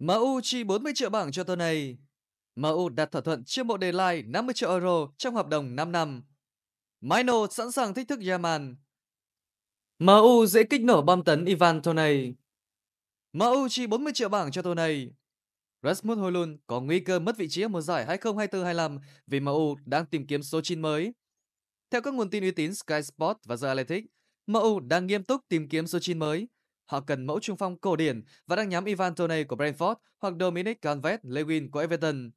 MU chi 40 triệu bảng cho Tony. MU đặt thỏa thuận chia bộ đề lai 50 triệu euro trong hợp đồng 5 năm. Maino sẵn sàng thách thức Yaman. MU dễ kích nổ bom tấn Ivan Tony. MU chi 40 triệu bảng cho Toney. Rasmus Højlund có nguy cơ mất vị trí ở mùa giải 2024-25 vì MU đang tìm kiếm số 9 mới. Theo các nguồn tin uy tín Sky Sport và The Athletic, MU đang nghiêm túc tìm kiếm số 9 mới Họ cần mẫu trung phong cổ điển và đang nhắm Ivan Toney của Brentford hoặc Dominic Calvert-Lewin của Everton.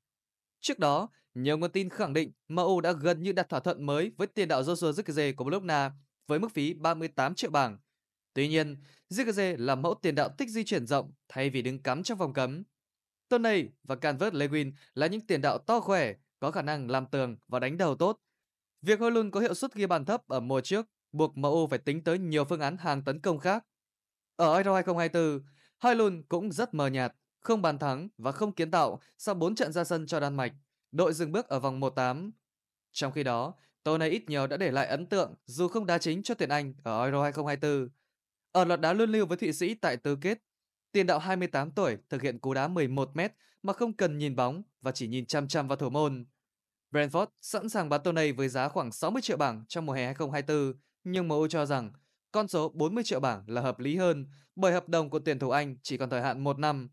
Trước đó, nhiều nguồn tin khẳng định MU đã gần như đặt thỏa thuận mới với tiền đạo Joshua Zirkzee của Bologna với mức phí 38 triệu bảng. Tuy nhiên, Zirkzee là mẫu tiền đạo thích di chuyển rộng thay vì đứng cắm trong vòng cấm. Toney và Calvert-Lewin là những tiền đạo to khỏe, có khả năng làm tường và đánh đầu tốt. Việc Højlund có hiệu suất ghi bàn thấp ở mùa trước buộc MU phải tính tới nhiều phương án hàng tấn công khác ở Euro 2024, Højlund cũng rất mờ nhạt, không bàn thắng và không kiến tạo sau 4 trận ra sân cho Đan Mạch, đội dừng bước ở vòng 1-8. Trong khi đó, Tô này ít nhiều đã để lại ấn tượng dù không đá chính cho tuyển Anh ở Euro 2024. Ở loạt đá luân lưu với Thụy Sĩ tại tứ kết, tiền đạo 28 tuổi thực hiện cú đá 11m mà không cần nhìn bóng và chỉ nhìn chăm chăm vào thủ môn. Brentford sẵn sàng bán Tony với giá khoảng 60 triệu bảng trong mùa hè 2024, nhưng MU cho rằng con số 40 triệu bảng là hợp lý hơn bởi hợp đồng của tuyển thủ Anh chỉ còn thời hạn 1 năm.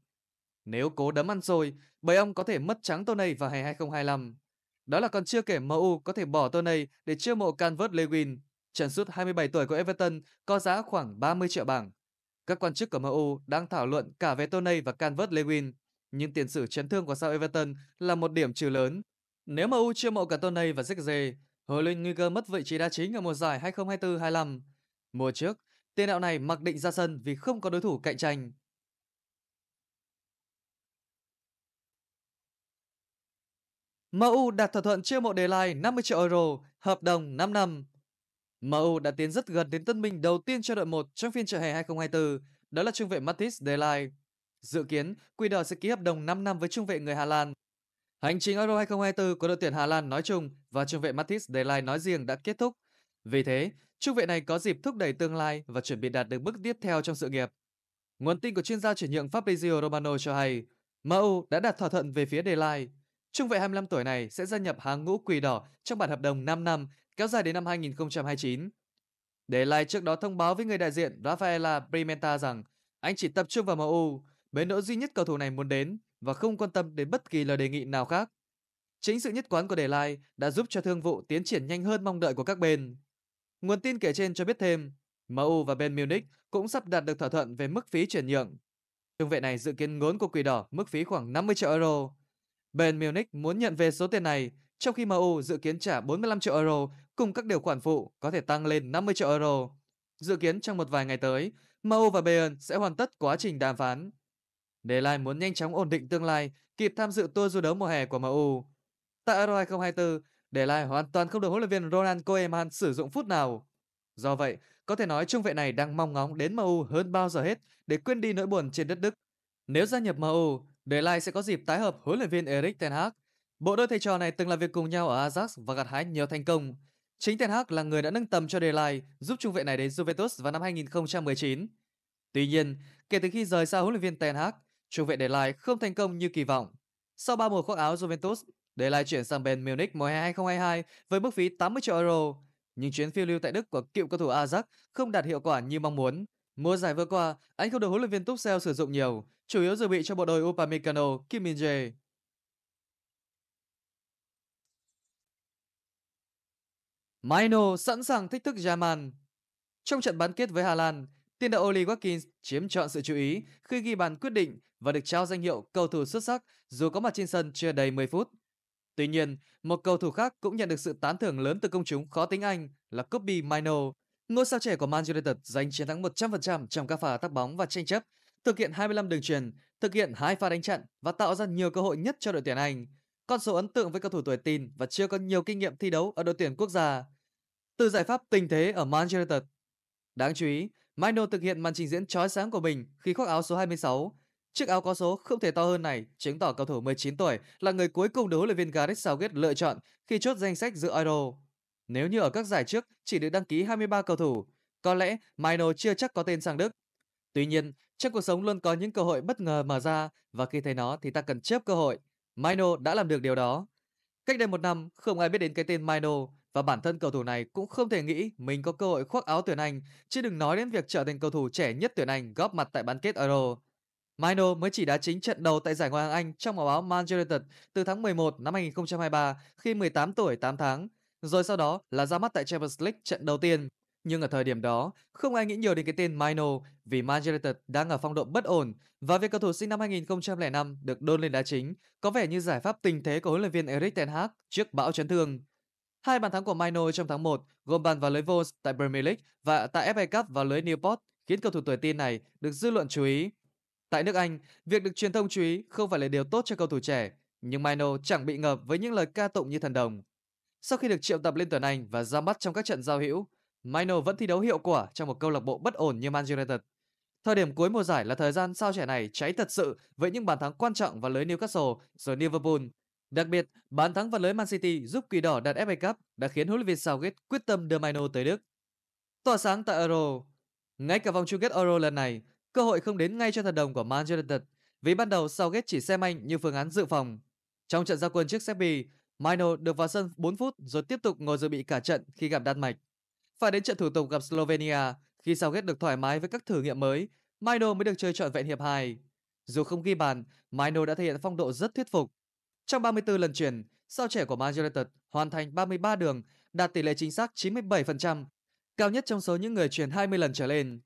Nếu cố đấm ăn rồi, bởi ông có thể mất trắng Tony vào hè 2025. Đó là còn chưa kể MU có thể bỏ Tony để chiêu mộ Canvert lewin Trần sút 27 tuổi của Everton có giá khoảng 30 triệu bảng. Các quan chức của MU đang thảo luận cả về Tony và Canvert lewin nhưng tiền sử chấn thương của sao Everton là một điểm trừ lớn. Nếu MU chiêu mộ cả Tony và Zirkzee, huấn luyện nguy cơ mất vị trí đá chính ở mùa giải 2024-25. Mùa trước, tiền đạo này mặc định ra sân vì không có đối thủ cạnh tranh. MU đạt thỏa thuận chia mộ Đề Lai 50 triệu euro, hợp đồng 5 năm. MU đã tiến rất gần đến tân binh đầu tiên cho đội 1 trong phiên chợ hè 2024, đó là trung vệ Matthijs De Lai. Dự kiến, Quy Đỏ sẽ ký hợp đồng 5 năm với trung vệ người Hà Lan. Hành trình Euro 2024 của đội tuyển Hà Lan nói chung và trung vệ Matthijs De Lai nói riêng đã kết thúc. Vì thế, Trung vệ này có dịp thúc đẩy tương lai và chuẩn bị đạt được bước tiếp theo trong sự nghiệp. Nguồn tin của chuyên gia chuyển nhượng Fabrizio Romano cho hay, MU đã đạt thỏa thuận về phía Delay. Trung vệ 25 tuổi này sẽ gia nhập hàng ngũ quỷ đỏ trong bản hợp đồng 5 năm kéo dài đến năm 2029. Delay trước đó thông báo với người đại diện Rafaela Primenta rằng anh chỉ tập trung vào MU, bến nỗi duy nhất cầu thủ này muốn đến và không quan tâm đến bất kỳ lời đề nghị nào khác. Chính sự nhất quán của Lai đã giúp cho thương vụ tiến triển nhanh hơn mong đợi của các bên. Nguồn tin kể trên cho biết thêm, MU và Bayern Munich cũng sắp đạt được thỏa thuận về mức phí chuyển nhượng. Trung vệ này dự kiến ngốn của Quỷ Đỏ mức phí khoảng 50 triệu euro. Bayern Munich muốn nhận về số tiền này, trong khi MU dự kiến trả 45 triệu euro cùng các điều khoản phụ có thể tăng lên 50 triệu euro. Dự kiến trong một vài ngày tới, MU và Bayern sẽ hoàn tất quá trình đàm phán. Delay muốn nhanh chóng ổn định tương lai, kịp tham dự tour du đấu mùa hè của MU. Tại Euro 2024, để lại hoàn toàn không được huấn luyện viên Ronald Koeman sử dụng phút nào. Do vậy, có thể nói trung vệ này đang mong ngóng đến MU hơn bao giờ hết để quên đi nỗi buồn trên đất Đức. Nếu gia nhập MU, De Lai sẽ có dịp tái hợp huấn luyện viên Erik Ten Hag. Bộ đôi thầy trò này từng làm việc cùng nhau ở Ajax và gặt hái nhiều thành công. Chính Ten Hag là người đã nâng tầm cho De Lai, giúp trung vệ này đến Juventus vào năm 2019. Tuy nhiên, kể từ khi rời xa huấn luyện viên Ten Hag, trung vệ De Lai không thành công như kỳ vọng. Sau 3 mùa khoác áo Juventus, để lại chuyển sang bên Munich mùa hè 2022 với mức phí 80 triệu euro. Nhưng chuyến phiêu lưu tại Đức của cựu cầu thủ Ajax không đạt hiệu quả như mong muốn. Mùa giải vừa qua, anh không được huấn luyện viên Tuchel sử dụng nhiều, chủ yếu dự bị cho bộ đôi Upamecano, Kim min -jae. Maino sẵn sàng thách thức German. Trong trận bán kết với Hà Lan, tiền đạo Oli Watkins chiếm trọn sự chú ý khi ghi bàn quyết định và được trao danh hiệu cầu thủ xuất sắc dù có mặt trên sân chưa đầy 10 phút. Tuy nhiên, một cầu thủ khác cũng nhận được sự tán thưởng lớn từ công chúng khó tính Anh là Kobe Mino. Ngôi sao trẻ của Man United giành chiến thắng 100% trong các pha tắc bóng và tranh chấp, thực hiện 25 đường truyền, thực hiện hai pha đánh chặn và tạo ra nhiều cơ hội nhất cho đội tuyển Anh. Con số ấn tượng với cầu thủ tuổi tin và chưa có nhiều kinh nghiệm thi đấu ở đội tuyển quốc gia. Từ giải pháp tình thế ở Man United. Đáng chú ý, Mino thực hiện màn trình diễn chói sáng của mình khi khoác áo số 26 Chiếc áo có số không thể to hơn này chứng tỏ cầu thủ 19 tuổi là người cuối cùng được huấn luyện viên Gareth Southgate lựa chọn khi chốt danh sách dự Euro. Nếu như ở các giải trước chỉ được đăng ký 23 cầu thủ, có lẽ Mino chưa chắc có tên sang Đức. Tuy nhiên, trong cuộc sống luôn có những cơ hội bất ngờ mở ra và khi thấy nó thì ta cần chớp cơ hội. Mino đã làm được điều đó. Cách đây một năm, không ai biết đến cái tên Mino và bản thân cầu thủ này cũng không thể nghĩ mình có cơ hội khoác áo tuyển Anh, chứ đừng nói đến việc trở thành cầu thủ trẻ nhất tuyển Anh góp mặt tại bán kết Euro. Mino mới chỉ đá chính trận đầu tại giải Ngoại hạng Anh trong màu áo Man United từ tháng 11 năm 2023 khi 18 tuổi 8 tháng, rồi sau đó là ra mắt tại Champions League trận đầu tiên. Nhưng ở thời điểm đó, không ai nghĩ nhiều đến cái tên Mino vì Manchester United đang ở phong độ bất ổn và việc cầu thủ sinh năm 2005 được đôn lên đá chính có vẻ như giải pháp tình thế của huấn luyện viên Erik ten Hag trước bão chấn thương. Hai bàn thắng của Mino trong tháng 1 gồm bàn vào lưới Wolves tại Premier League và tại FA Cup vào lưới Newport khiến cầu thủ tuổi tin này được dư luận chú ý Tại nước Anh, việc được truyền thông chú ý không phải là điều tốt cho cầu thủ trẻ, nhưng Mino chẳng bị ngợp với những lời ca tụng như thần đồng. Sau khi được triệu tập lên tuyển Anh và ra mắt trong các trận giao hữu, Mino vẫn thi đấu hiệu quả trong một câu lạc bộ bất ổn như Man United. Thời điểm cuối mùa giải là thời gian sao trẻ này cháy thật sự với những bàn thắng quan trọng vào lưới Newcastle rồi Liverpool. Đặc biệt, bàn thắng vào lưới Man City giúp Quỷ Đỏ đạt FA Cup đã khiến huấn luyện viên Southgate quyết tâm đưa Mino tới Đức. Tỏa sáng tại Euro Ngay cả vòng chung kết Euro lần này, Cơ hội không đến ngay cho thần đồng của Man United vì ban đầu Southgate chỉ xem Anh như phương án dự phòng. Trong trận gia quân trước Serbia, Mino được vào sân 4 phút rồi tiếp tục ngồi dự bị cả trận khi gặp Đan Mạch. Phải đến trận thủ tục gặp Slovenia, khi Southgate được thoải mái với các thử nghiệm mới, Mino mới được chơi trọn vẹn hiệp 2. Dù không ghi bàn, Mino đã thể hiện phong độ rất thuyết phục. Trong 34 lần chuyển, sao trẻ của Man United hoàn thành 33 đường, đạt tỷ lệ chính xác 97%, cao nhất trong số những người chuyển 20 lần trở lên.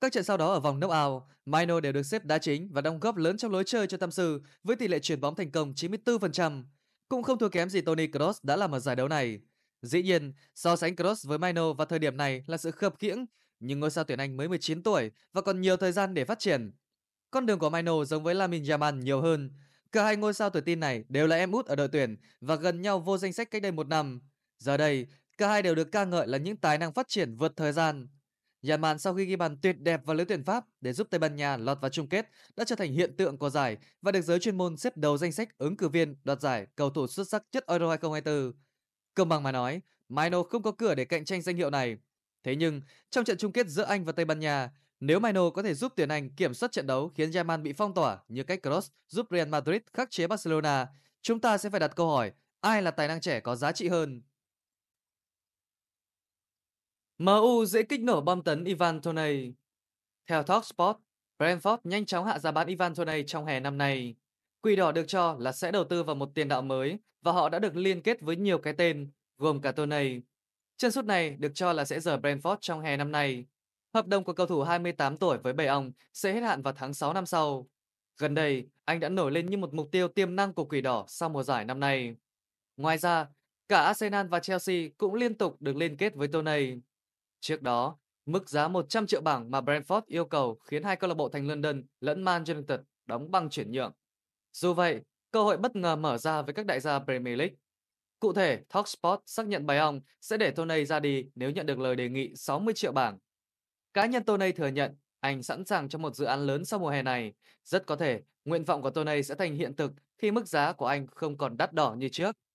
Các trận sau đó ở vòng knock-out, Mino đều được xếp đá chính và đóng góp lớn trong lối chơi cho Tam Sư với tỷ lệ chuyển bóng thành công 94%, cũng không thua kém gì Tony Cross đã làm ở giải đấu này. Dĩ nhiên, so sánh Cross với Mino vào thời điểm này là sự khập khiễng, nhưng ngôi sao tuyển Anh mới 19 tuổi và còn nhiều thời gian để phát triển. Con đường của Mino giống với Lamin Yaman nhiều hơn. Cả hai ngôi sao tuổi tin này đều là em út ở đội tuyển và gần nhau vô danh sách cách đây một năm. Giờ đây, cả hai đều được ca ngợi là những tài năng phát triển vượt thời gian. Nhà màn sau khi ghi bàn tuyệt đẹp vào lưới tuyển Pháp để giúp Tây Ban Nha lọt vào chung kết đã trở thành hiện tượng của giải và được giới chuyên môn xếp đầu danh sách ứng cử viên đoạt giải cầu thủ xuất sắc nhất Euro 2024. Công bằng mà nói, Maino không có cửa để cạnh tranh danh hiệu này. Thế nhưng, trong trận chung kết giữa Anh và Tây Ban Nha, nếu Maino có thể giúp tuyển Anh kiểm soát trận đấu khiến Yaman bị phong tỏa như cách cross giúp Real Madrid khắc chế Barcelona, chúng ta sẽ phải đặt câu hỏi ai là tài năng trẻ có giá trị hơn. MU dễ kích nổ bom tấn Ivan Toney. Theo TalkSport, Brentford nhanh chóng hạ giá bán Ivan Toney trong hè năm nay. Quỷ đỏ được cho là sẽ đầu tư vào một tiền đạo mới và họ đã được liên kết với nhiều cái tên, gồm cả Toney. Chân sút này được cho là sẽ rời Brentford trong hè năm nay. Hợp đồng của cầu thủ 28 tuổi với Bayern sẽ hết hạn vào tháng 6 năm sau. Gần đây, anh đã nổi lên như một mục tiêu tiềm năng của Quỷ đỏ sau mùa giải năm nay. Ngoài ra, cả Arsenal và Chelsea cũng liên tục được liên kết với Toney. Trước đó, mức giá 100 triệu bảng mà Brentford yêu cầu khiến hai câu lạc bộ thành London lẫn Man United đóng băng chuyển nhượng. Dù vậy, cơ hội bất ngờ mở ra với các đại gia Premier League. Cụ thể, Talksport xác nhận bài ông sẽ để Tony ra đi nếu nhận được lời đề nghị 60 triệu bảng. Cá nhân Tony thừa nhận anh sẵn sàng cho một dự án lớn sau mùa hè này. Rất có thể, nguyện vọng của Tony sẽ thành hiện thực khi mức giá của anh không còn đắt đỏ như trước.